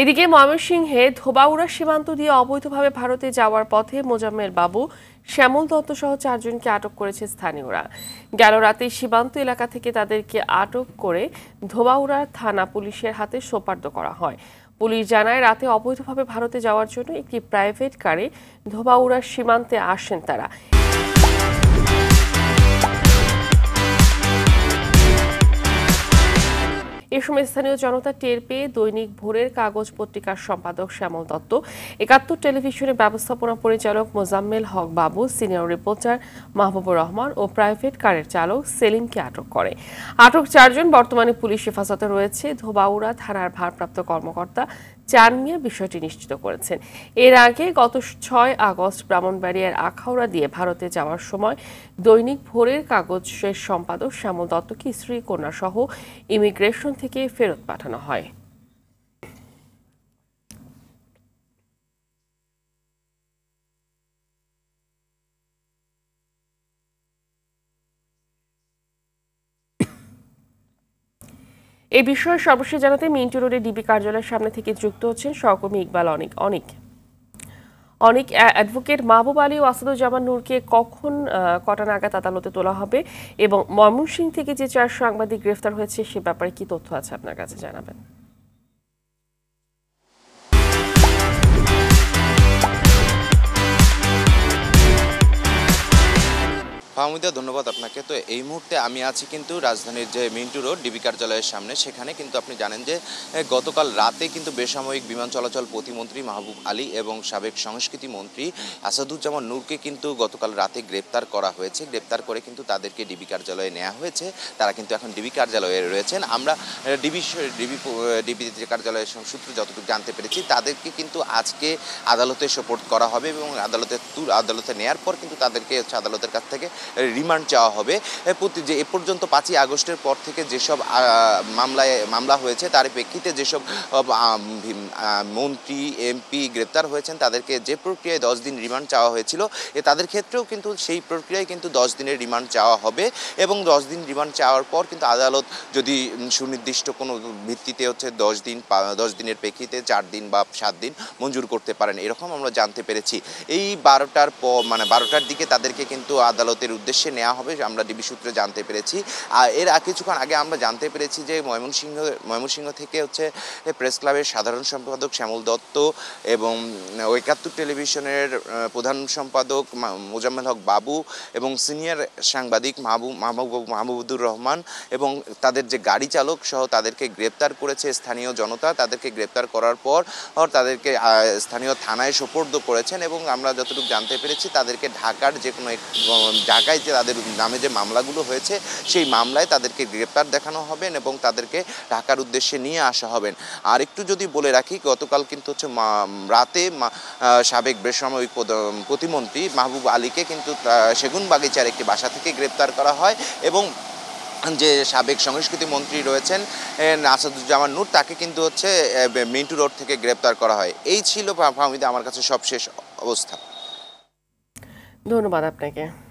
এদিকে ময়মনসিংহে ধোবাউড়া সীমান্ত দিয়ে অবৈধভাবে ভারতে যাওয়ার পথে মোজাম্মেল বাবু শ্যামল দত্ত সহ চারজনকে আটক করেছে স্থানীয়রা গেল রাতে সীমান্ত এলাকা থেকে তাদেরকে আটক করে ধোবাউড়া থানা পুলিশের হাতে সোপার্দ করা হয় পুলিশ জানায় রাতে অবৈধভাবে ভারতে যাওয়ার জন্য একটি প্রাইভেট কারে ধোবাউড়া সীমান্তে আসেন তারা এ সময় স্থানীয় জনতা টের পেয়ে দৈনিক ভোরের কাগজ পত্রিকার সম্পাদক শ্যামল দত্ত একাত্তর টেলিভিশনের ব্যবস্থাপনা পরিচালক মোজাম্মেল হক বাবু সিনিয়র রিপোর্টার মাহবুবুর রহমান ও প্রাইভেট কারের চালক সেলিমকে আটক করে আটক চারজন বর্তমানে পুলিশ হেফাজতে রয়েছে ধোবাউড়া থানার ভারপ্রাপ্ত কর্মকর্তা চান মিয়া বিষয়টি নিশ্চিত করেছেন এর আগে গত ছয় আগস্ট ব্রাহ্মণবাড়িয়ার আখাউড়া দিয়ে ভারতে যাওয়ার সময় দৈনিক ভোরের কাগজের সম্পাদক শ্যামল দত্তকে স্ত্রী কন্যা সহ ইমিগ্রেশন থেকে ফেরত পাঠানো হয় এ বিষয়ে সর্বশেষ জানাতে মিন্টু রোডে ডিবি কার্যালয়ের সামনে থেকে যুক্ত হচ্ছেন সহকর্মী ইকবাল অনেক অনেক অনেক অ্যাডভোকেট মাহবুব আলী ও আসাদুজ্জামান নূরকে কখন কটা নাগাদ আদালতে তোলা হবে এবং ময়মনসিংহ থেকে যে চার সাংবাদিক গ্রেফতার হয়েছে সে ব্যাপারে কি তথ্য আছে আপনার কাছে জানাবেন মাহমুদা ধন্যবাদ আপনাকে তো এই মুহূর্তে আমি আছি কিন্তু রাজধানীর যে মিন্টু রোড ডিবি কার্যালয়ের সামনে সেখানে কিন্তু আপনি জানেন যে গতকাল রাতে কিন্তু বেসামরিক বিমান চলাচল প্রতিমন্ত্রী মাহবুব আলী এবং সাবেক সংস্কৃতি মন্ত্রী আসাদুজ্জামান নূরকে কিন্তু গতকাল রাতে গ্রেপ্তার করা হয়েছে গ্রেপ্তার করে কিন্তু তাদেরকে ডিবি কার্যালয়ে নেওয়া হয়েছে তারা কিন্তু এখন ডিবি কার্যালয়ে রয়েছেন আমরা ডিবি ডিবি ডিবি কার্যালয়ের সূত্রে যতটুকু জানতে পেরেছি তাদেরকে কিন্তু আজকে আদালতে সোপোর্ট করা হবে এবং আদালতে আদালতে নেওয়ার পর কিন্তু তাদেরকে আদালতের কাছ থেকে রিমান্ড চাওয়া হবে যে এ পর্যন্ত পাঁচই আগস্টের পর থেকে যেসব মামলায় মামলা হয়েছে তার প্রেক্ষিতে যেসব মন্ত্রী এমপি গ্রেপ্তার হয়েছেন তাদেরকে যে প্রক্রিয়ায় দশ দিন রিমান্ড চাওয়া হয়েছিল এ তাদের ক্ষেত্রেও কিন্তু সেই প্রক্রিয়ায় কিন্তু দশ দিনের রিমান্ড চাওয়া হবে এবং দশ দিন রিমান্ড চাওয়ার পর কিন্তু আদালত যদি সুনির্দিষ্ট কোনো ভিত্তিতে হচ্ছে দশ দিন দশ দিনের প্রেক্ষিতে চার দিন বা সাত দিন মঞ্জুর করতে পারেন এরকম আমরা জানতে পেরেছি এই বারোটার প মানে বারোটার দিকে তাদেরকে কিন্তু আদালতের উদ্দেশ্যে নেওয়া হবে আমরা ডিবি সূত্রে জানতে পেরেছি আর এর কিছুক্ষণ আগে আমরা জানতে পেরেছি যে ময়মনসিংহ ময়মনসিংহ থেকে হচ্ছে প্রেস ক্লাবের সাধারণ সম্পাদক শ্যামল দত্ত এবং একাত্তর টেলিভিশনের প্রধান সম্পাদক মোজাম্মেল হক বাবু এবং সিনিয়র সাংবাদিক মাহবুব মাহবুবুর রহমান এবং তাদের যে গাড়ি চালক সহ তাদেরকে গ্রেপ্তার করেছে স্থানীয় জনতা তাদেরকে গ্রেপ্তার করার পর তাদেরকে স্থানীয় থানায় সোপর্দ করেছেন এবং আমরা যতটুকু জানতে পেরেছি তাদেরকে ঢাকার যে কোনো ঢাকায় এলাকায় যে তাদের নামে যে মামলাগুলো হয়েছে সেই মামলায় তাদেরকে গ্রেপ্তার দেখানো হবেন এবং তাদেরকে ঢাকার উদ্দেশ্যে নিয়ে আসা হবেন আর একটু যদি বলে রাখি গতকাল কিন্তু হচ্ছে রাতে সাবেক বেসামরিক প্রতিমন্ত্রী মাহবুব আলীকে কিন্তু সেগুন বাগিচার একটি বাসা থেকে গ্রেপ্তার করা হয় এবং যে সাবেক সংস্কৃতি মন্ত্রী রয়েছেন আসাদুজ্জামান নূর তাকে কিন্তু হচ্ছে মিন্টু রোড থেকে গ্রেপ্তার করা হয় এই ছিল ফাহমিদা আমার কাছে সবশেষ অবস্থা ধন্যবাদ আপনাকে